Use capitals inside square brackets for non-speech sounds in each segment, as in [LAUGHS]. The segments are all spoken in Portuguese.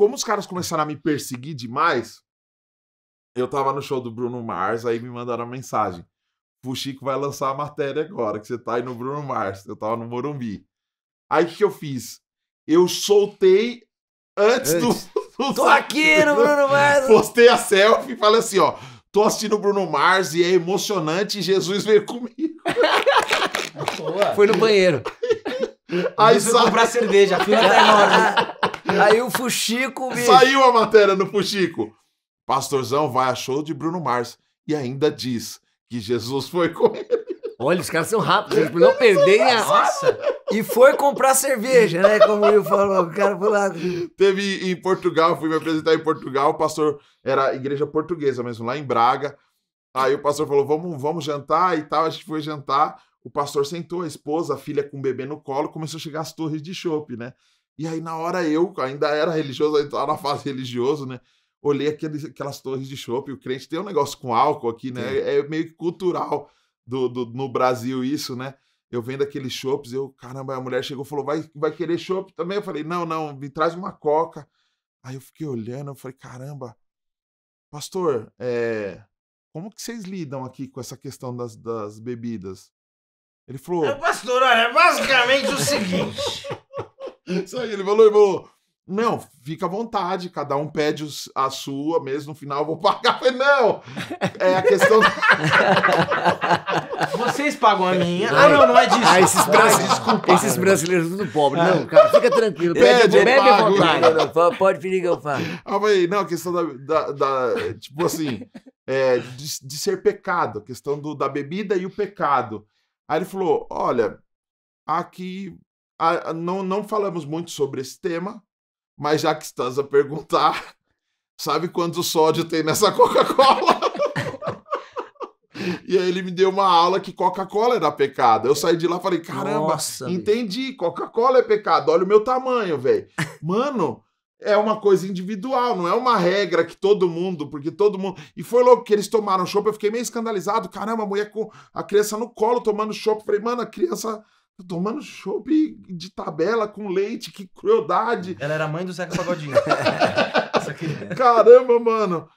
como os caras começaram a me perseguir demais, eu tava no show do Bruno Mars, aí me mandaram uma mensagem. Fuxico vai lançar a matéria agora, que você tá aí no Bruno Mars. Eu tava no Morumbi. Aí o que eu fiz? Eu soltei antes, do. [LAUGHS] do tô aqui no Bruno Mars! Postei a selfie e falei assim: ó, tô assistindo o Bruno Mars e é emocionante Jesus veio comigo. [LAUGHS] Foi no banheiro. Aí só... comprar cerveja, a fila tá enorme. [LAUGHS] Aí o Fuxico, bicho. Saiu a matéria no Fuxico. Pastorzão vai a show de Bruno Mars e ainda diz que Jesus foi com ele. Olha, os caras são rápidos, eles não perderem a. Nossa! E foi comprar cerveja, né? Como eu falou, o cara foi lá. Teve em Portugal, fui me apresentar em Portugal, o pastor era igreja portuguesa mesmo, lá em Braga. Aí o pastor falou: vamos, vamos jantar e tal. A gente foi jantar. O pastor sentou a esposa, a filha com o bebê no colo, começou a chegar as torres de chope, né? E aí, na hora, eu, ainda era religioso, ainda estava na fase religioso, né? Olhei aqueles, aquelas torres de chope. O crente tem um negócio com álcool aqui, né? É, é meio cultural do, do, no Brasil isso, né? Eu vendo aqueles chopps, eu, caramba, a mulher chegou e falou, vai, vai querer chope também? Eu falei, não, não, me traz uma coca. Aí eu fiquei olhando, eu falei, caramba, pastor, é, como que vocês lidam aqui com essa questão das, das bebidas? Ele falou... É, pastor, olha, é basicamente o seguinte... Isso aí, ele falou, ele falou. Não, fica à vontade, cada um pede a sua, mesmo no final eu vou [LAUGHS] pagar. falei, não! É a questão. [LAUGHS] Vocês pagam a minha. Ah, não, não é disso. Ah, esses, é brasi... Ai, desculpa, esses brasileiros tudo pobre. Ah. Não, cara, fica tranquilo. Pede, pede, pede vontade. Pode pedir que eu faço. Ah, não, a questão da. da, da tipo assim, é, de, de, ser pecado, a questão do, da bebida e o pecado. Aí ele falou: olha, aqui a, a, não, não falamos muito sobre esse tema, mas já que estás a perguntar, [LAUGHS] sabe quanto sódio tem nessa [LAUGHS] Coca-Cola? e aí ele me deu uma aula que Coca-Cola era pecado. Eu saí de lá e falei, caramba, Nossa, entendi, Coca-Cola é pecado, olha o meu tamanho, velho. [LAUGHS] Mano, é uma coisa individual, não é uma regra que todo mundo, porque todo mundo. E foi louco que eles tomaram chopp, eu fiquei meio escandalizado. Caramba, a mulher com a criança no colo tomando chopp. Falei, mano, a criança tomando chope de tabela com leite, que crueldade. Ela era mãe do Zeca Pagodinho. [LAUGHS] Caramba, mano.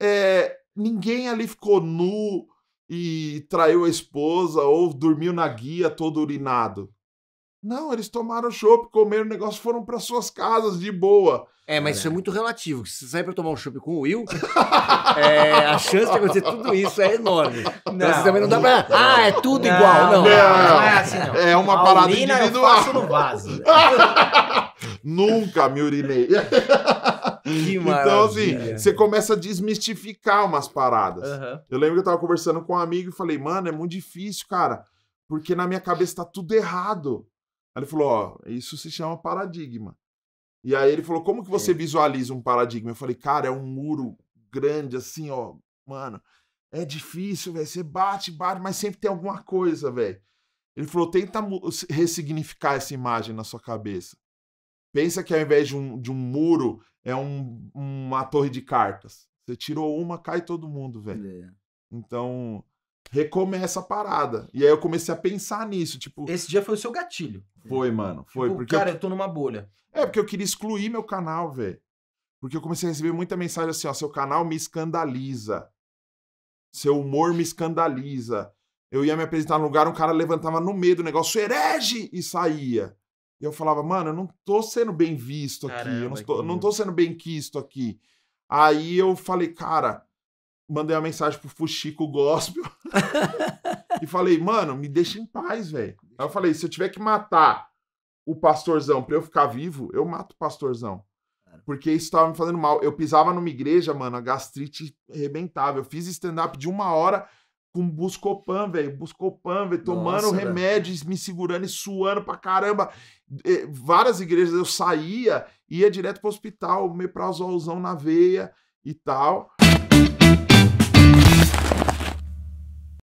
É, ninguém ali ficou nu e traiu a esposa ou dormiu na guia todo urinado. Não, eles tomaram chopp, comeram o negócio, foram para suas casas de boa. É, mas isso é, é. muito relativo. Se você sair para tomar um chopp com o Will, [LAUGHS] é, a chance de acontecer tudo isso é enorme. Então, não, então, também não dá pra. Ah, é tudo não, igual. Não, não, é assim, não. É uma a parada urina individual. Eu faço no vaso. [LAUGHS] Nunca me urinei. [LAUGHS] Que então, assim, você começa a desmistificar umas paradas. Uhum. Eu lembro que eu tava conversando com um amigo e falei, mano, é muito difícil, cara, porque na minha cabeça tá tudo errado. Aí ele falou: Ó, isso se chama paradigma. E aí ele falou: Como que você é. visualiza um paradigma? Eu falei: Cara, é um muro grande, assim, ó. Mano, é difícil, velho. Você bate, bate, mas sempre tem alguma coisa, velho. Ele falou: Tenta ressignificar essa imagem na sua cabeça. Pensa que ao invés de um, de um muro, é um, uma torre de cartas. Você tirou uma, cai todo mundo, velho. É. Então, recomeça a parada. E aí eu comecei a pensar nisso, tipo... Esse dia foi o seu gatilho. Foi, mano, foi. Tipo, porque cara, eu... eu tô numa bolha. É, porque eu queria excluir meu canal, velho. Porque eu comecei a receber muita mensagem assim, ó, seu canal me escandaliza. Seu humor me escandaliza. Eu ia me apresentar num lugar, um cara levantava no meio do negócio, herege! E saía. E eu falava, mano, eu não tô sendo bem visto aqui, Caramba, eu não, tô, que... não tô sendo bem quisto aqui. Aí eu falei, cara, mandei uma mensagem pro Fuxico Gospel. [LAUGHS] [LAUGHS] e falei, mano, me deixa em paz, velho. Aí eu falei, se eu tiver que matar o pastorzão pra eu ficar vivo, eu mato o pastorzão. Porque isso tava me fazendo mal. Eu pisava numa igreja, mano, a gastrite arrebentava. Eu fiz stand-up de uma hora com Buscopan, velho. Buscopan, velho. Tomando Nossa, remédios, me segurando e suando pra caramba. Várias igrejas eu saía, ia direto pro hospital, meprazolzão na veia e tal.